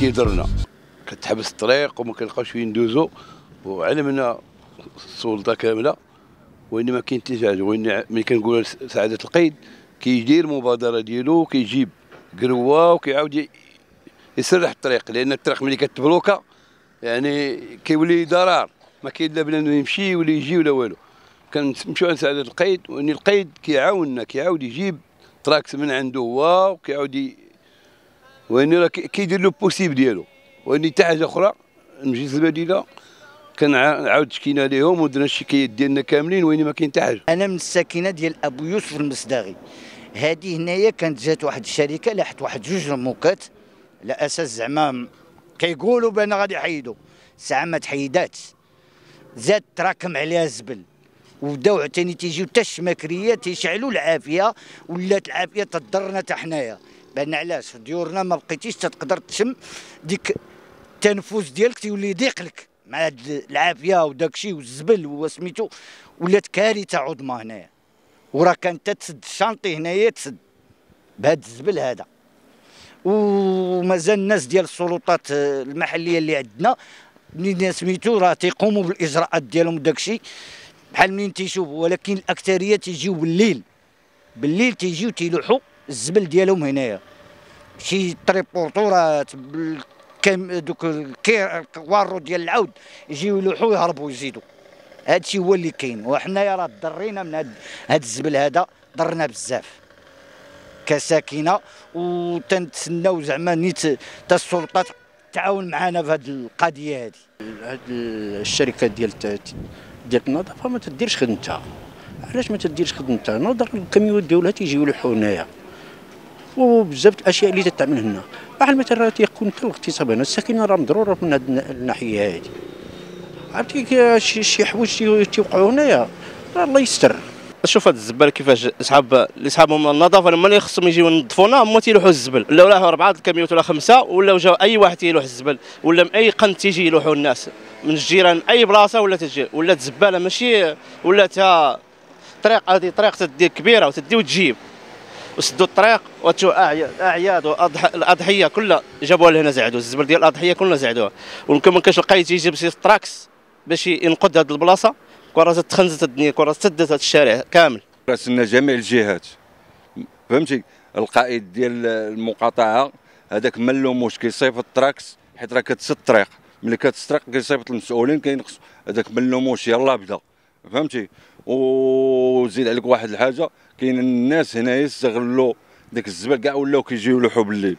كيدرنا كتحبس الطريق وما كنلقاوش فين ندوزو وعلمنا السلطه كامله وانما كاين اتجاه وان ملي كنقول سعاده القيد كيدير المبادره ديالو كيجيب قروه وكيعاود يسرح الطريق لان الطريق ملي كتبلوكا يعني كيولي ضرار ما كاين لا بنادم يمشي ولا يجي ولا والو كنمشيو عند سعاده القيد وان القيد كيعاوننا كيعاود يجيب تراكس من عنده هو وكيعاود واني راه كيدير لو بوسيبل ديالو واني حتى حاجه اخرى مجلس المدينه كنعاود شكينا ليهم ودرنا الشكايات ديالنا كاملين وين ما كاين حتى حاجه انا من الساكنه ديال ابو يوسف المصداغي هذه هنايا كانت جات واحد الشركه لاحت واحد جوج رموكات على اساس زعما كيقولوا بان غادي يحيدوا ساعه ما تحيدات زاد تراكم عليها الزبل وبداو عاوتاني تيجيو حتى الشماكريه تيشعلوا العافيه ولات العافيه تضرنا حتى حنايا بان علاش ديورنا ما بقيتيش تقدر تشم ديك التنفس ديالك تيولي يضيق لك مع العافيه وداك الشيء والزبل وسميتو ولات كارثه عظمى هنايا وراه كانت تسد الشانطي هنايا تسد بهذا الزبل هذا ومازال الناس ديال السلطات المحليه اللي عندنا منين سميتو راه تيقوموا بالاجراءات ديالهم وداك الشيء بحال منين تيشوفوا ولكن الاكثريه تيجيو بالليل بالليل تيجيو تيلوحوا الزبل ديالهم هنايا شي تريبورتورات كم دوك الكير ديال العود يجيو يلوحوا يهربوا يزيدوا هذا الشيء هو اللي كاين وحنايا راه ضرينا من هذا الزبل هذا ضرنا بزاف كساكنه وتنتسناو زعما نيت حتى السلطات تعاون معنا في هذه القضيه هذه هاد الشركات ديال ديال النظافه ما تديرش خدمتها علاش ما تديرش خدمتها نظر الكاميون ديالها تيجيو يلوحوا هنايا وبزاف الاشياء اللي تتعمل هنا بحال مثلا تيكون حتى الاغتصاب هنا الساكنه راه مضروره من هذه الناحيه هذه عرفتي شي حوايج تيوقعوا هنايا راه الله يستر شوف هاد الزبال كيفاش اصحاب اللي صحابهم النظافه لما خصهم يجيو ينظفونا هما تيلوحوا الزبل ولا راه اربعه الكاميوت ولا خمسه ولا جا اي واحد تيلوح الزبل ولا من اي قنت تيجي يلوحوا الناس من الجيران اي بلاصه ولا تجي ولا الزباله ماشي ولا تا طريق هذه طريق تدي كبيره وتدي وتجيب وسدوا الطريق وتشوف اعياد الاضحيه كلها جابوها لهنا زعدوا الزبل ديال الاضحيه كلها زعدوها ويمكن ما كانش القايد يجيب شي تراكس باش ينقد هذه البلاصه كره تخنزت الدنيا كره سدت هذا الشارع كامل راسلنا جميع الجهات فهمتي القائد ديال المقاطعه هذاك ملوموش كيصيفط التراكس حيت راه كتسد الطريق ملي كتسرق كيصيفط المسؤولين كينقص هذاك ملوموش يلا بدا فهمتي وزيد عليك واحد الحاجه كاين الناس هنايا يستغلوا داك الزبل كاع ولاو كيجيو يلوحوا بالليل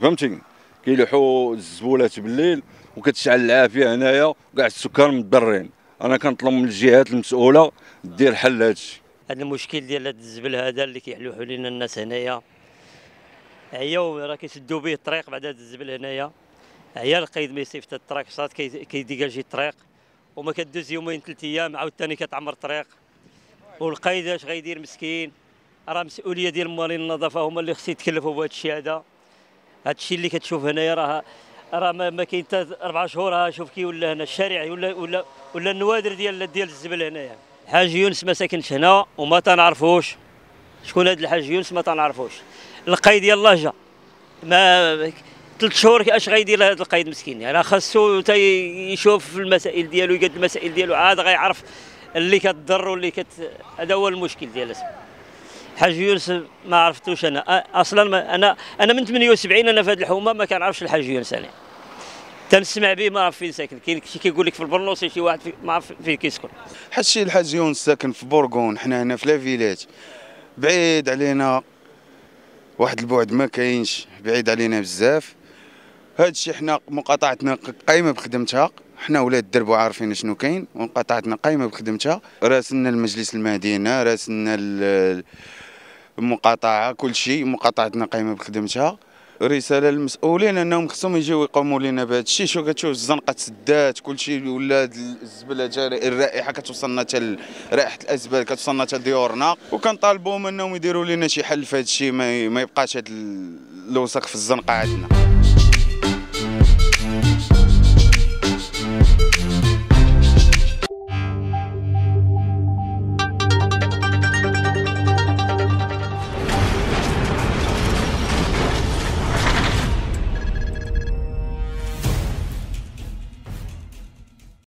فهمتي كيلوحوا الزبولات بالليل وكتشعل العافيه هنايا وكاع السكان مضرين انا كنطلب من الجهات المسؤوله دير حل هذا هذا المشكل ديال هذا الزبل هذا اللي كيحلوحوا لنا الناس هنايا هي راه كيسدوا به الطريق بعد هذا الزبل هنايا هي القيد ما يصيفط التراكسات كيديجاجي الطريق وما كدوز يومين ثلاث ايام عاوتاني كتعمر الطريق والقايد اش غيدير مسكين راه مسؤوليه ديال موالين النظافه هما اللي خصو يتكلفوا بهذا الشيء هذا هذا الشيء اللي كتشوف هنايا راه راه ما كاين حتى اربع شهور ها شوف كي ولا هنا الشارع ولا ولا ولا النوادر ديال ديال الزبل هنايا الحاج يونس ما ساكنش هنا وما تنعرفوش شكون هذا الحاج يونس ما تنعرفوش القايد يلاه جا ما ثلاث شهور اش غيدير هذا القايد مسكين يعني خاصو حتى يشوف المسائل ديالو يقد المسائل ديالو عاد غيعرف اللي كتضر واللي كت هذا هو المشكل ديال الاسم الحاج يوسف ما عرفتوش انا اصلا ما انا انا من 78 انا في هذه الحومه ما كنعرفش الحاج يوسف انا تنسمع به ما عرف فين ساكن كاين شي كيقول لك في البرنوصي شي واحد في ما عرف فين كيسكن حاج شي الحاج يونس ساكن في بورغون حنا هنا في لافيلات بعيد علينا واحد البعد ما كاينش بعيد علينا بزاف هادشي حنا مقاطعتنا قايمه بخدمتها حنا ولاد الدرب عارفين شنو كاين وانقطعتنا قايمه بخدمتها راسلنا المجلس المدينه راسلنا المقاطعه كل شيء مقاطعتنا قايمه بخدمتها رساله للمسؤولين انهم خصهم يجيو يقوموا لنا بهذا الشيء شو كتشوف الزنقه تسدات كل شيء ولا الزبله جاري الرائحه كتوصلنا حتى رائحه الازبال كتوصلنا حتى ديورنا وكنطالبوهم انهم يديروا لنا شي حل في هذا الشيء ما يبقاش هذا الوسخ في الزنقه عندنا